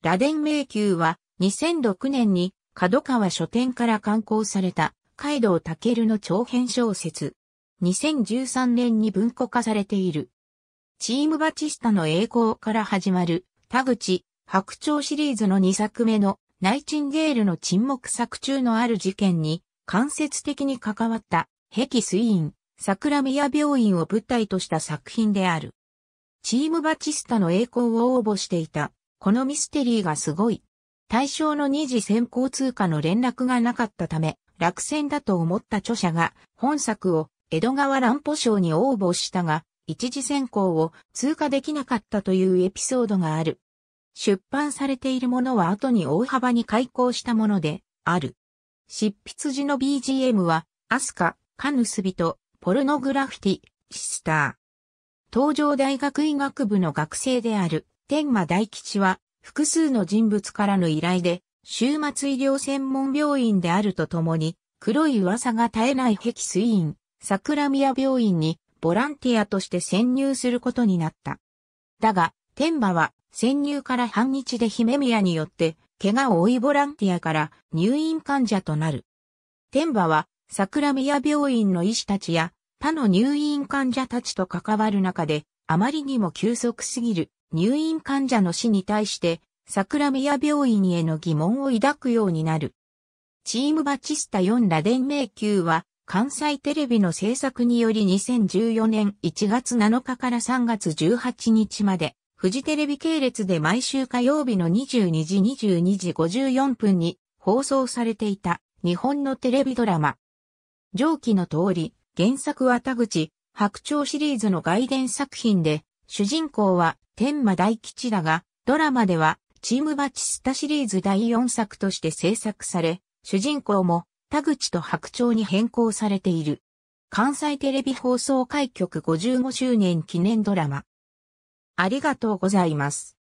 螺鈿迷宮は2006年に角川書店から刊行された海道ルの長編小説。2013年に文庫化されている。チームバチスタの栄光から始まる田口白鳥シリーズの2作目のナイチンゲールの沈黙作中のある事件に間接的に関わった壁水院桜宮病院を舞台とした作品である。チームバチスタの栄光を応募していたこのミステリーがすごい。対象の二次先行通過の連絡がなかったため、落選だと思った著者が本作を江戸川乱歩賞に応募したが、一次選考を通過できなかったというエピソードがある。出版されているものは後に大幅に開講したもので、ある。執筆時の BGM は、アスカ、カヌスビと、ポルノグラフィティ、シスター。東場大学医学部の学生である天馬大吉は複数の人物からの依頼で、終末医療専門病院であるとともに、黒い噂が絶えない壁水院、桜宮病院にボランティアとして潜入することになった。だが、天馬は潜入から半日で姫宮によって怪我を負いボランティアから入院患者となる。天馬は桜宮病院の医師たちや他の入院患者たちと関わる中であまりにも急速すぎる入院患者の死に対して桜宮病院への疑問を抱くようになる。チームバチスタ4ラ電迷宮は関西テレビの制作により2014年1月7日から3月18日までフジテレビ系列で毎週火曜日の22時22時54分に放送されていた日本のテレビドラマ。上記の通り、原作は田口、白鳥シリーズの外伝作品で、主人公は天馬大吉だが、ドラマでは、チームバチスタシリーズ第4作として制作され、主人公も、田口と白鳥に変更されている。関西テレビ放送開局55周年記念ドラマ。ありがとうございます。